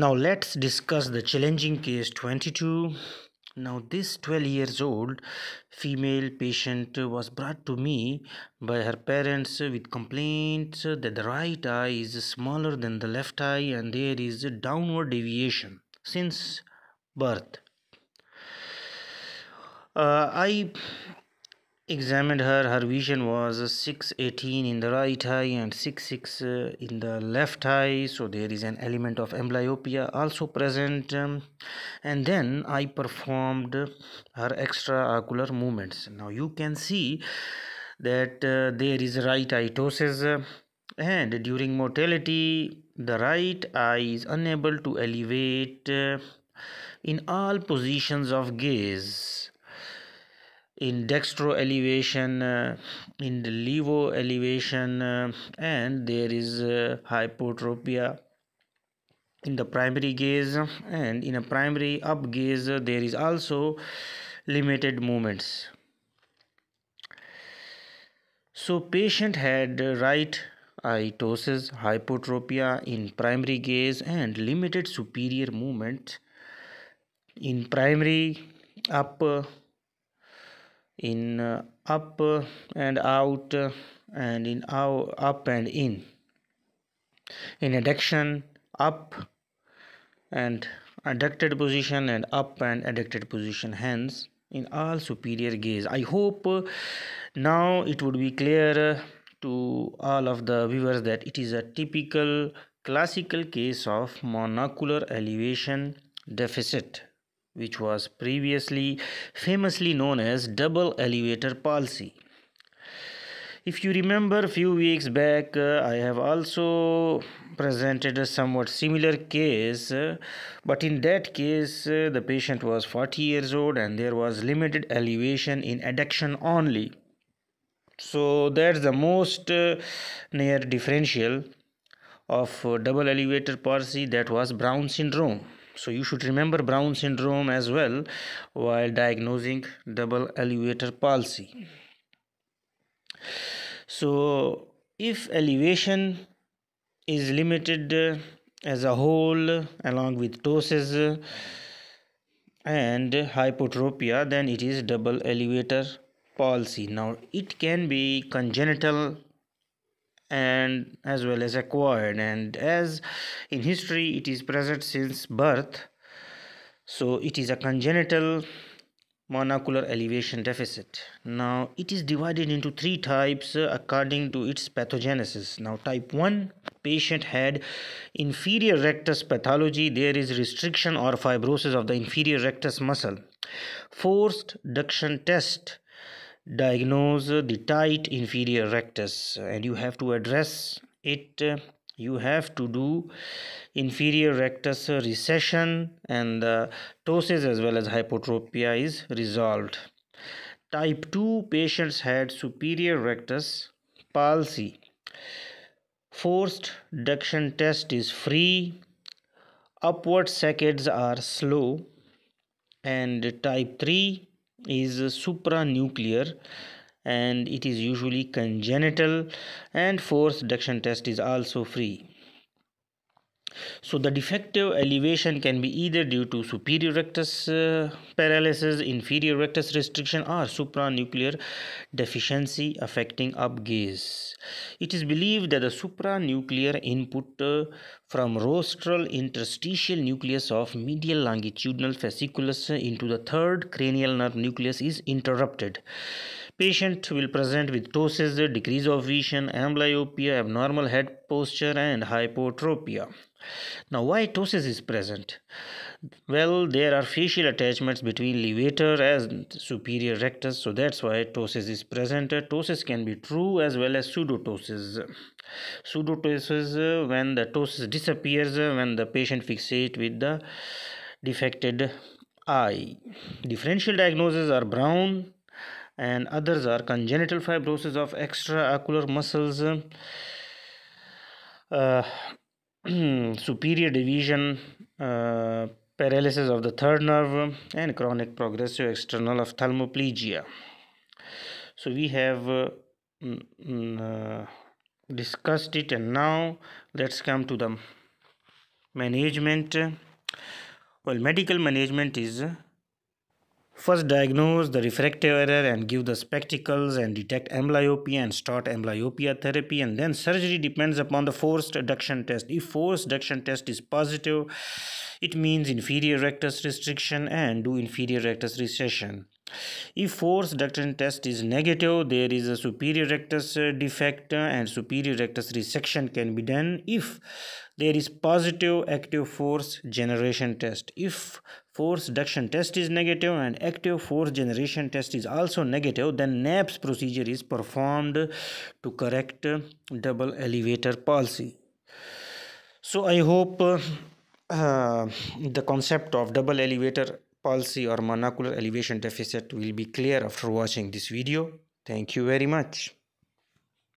Now let's discuss the challenging case 22. Now this 12 years old female patient was brought to me by her parents with complaints that the right eye is smaller than the left eye and there is a downward deviation since birth. Uh, I examined her her vision was 618 in the right eye and 66 uh, in the left eye so there is an element of amblyopia also present um, and then i performed her extraocular movements now you can see that uh, there is right eye ptosis uh, and during mortality the right eye is unable to elevate uh, in all positions of gaze in dextro elevation uh, in the levo elevation uh, and there is uh, hypotropia in the primary gaze and in a primary up gaze uh, there is also limited movements so patient had right eye ptosis hypotropia in primary gaze and limited superior movement in primary up in uh, up uh, and out uh, and in out, up and in in adduction up and adducted position and up and adducted position hence in all superior gaze i hope now it would be clear to all of the viewers that it is a typical classical case of monocular elevation deficit which was previously famously known as double elevator palsy if you remember a few weeks back uh, i have also presented a somewhat similar case uh, but in that case uh, the patient was 40 years old and there was limited elevation in adduction only so that's the most uh, near differential of uh, double elevator palsy that was brown syndrome so you should remember brown syndrome as well while diagnosing double elevator palsy so if elevation is limited uh, as a whole along with ptosis uh, and hypotropia, then it is double elevator palsy now it can be congenital and as well as acquired and as in history it is present since birth so it is a congenital monocular elevation deficit now it is divided into three types according to its pathogenesis now type 1 patient had inferior rectus pathology there is restriction or fibrosis of the inferior rectus muscle forced duction test diagnose the tight inferior rectus and you have to address it you have to do inferior rectus recession and the ptosis as well as hypertropia is resolved type 2 patients had superior rectus palsy forced duction test is free upward saccades are slow and type 3 is supranuclear and it is usually congenital and force duction test is also free so the defective elevation can be either due to superior rectus uh, paralysis, inferior rectus restriction or supranuclear deficiency affecting up gaze. It is believed that the supranuclear input uh, from rostral interstitial nucleus of medial longitudinal fasciculus into the third cranial nerve nucleus is interrupted. Patient will present with ptosis, decrease of vision, amblyopia, abnormal head posture and hypotropia. Now why ptosis is present? Well, there are facial attachments between levator and superior rectus, so that's why ptosis is present. Ptosis can be true as well as pseudotosis. Pseudotosis when the ptosis disappears when the patient fixate with the defected eye. Differential diagnoses are brown and others are congenital fibrosis of extraocular muscles. Uh, superior division uh, paralysis of the third nerve and chronic progressive external ophthalmoplegia so we have uh, uh discussed it and now let's come to the management well medical management is First diagnose the refractive error and give the spectacles and detect amblyopia and start amblyopia therapy and then surgery depends upon the forced adduction test. If forced adduction test is positive, it means inferior rectus restriction and do inferior rectus recession. If force ductin test is negative, there is a superior rectus defect and superior rectus resection can be done. If there is positive active force generation test if force reduction test is negative and active force generation test is also negative then naps procedure is performed to correct double elevator palsy so i hope uh, the concept of double elevator palsy or monocular elevation deficit will be clear after watching this video thank you very much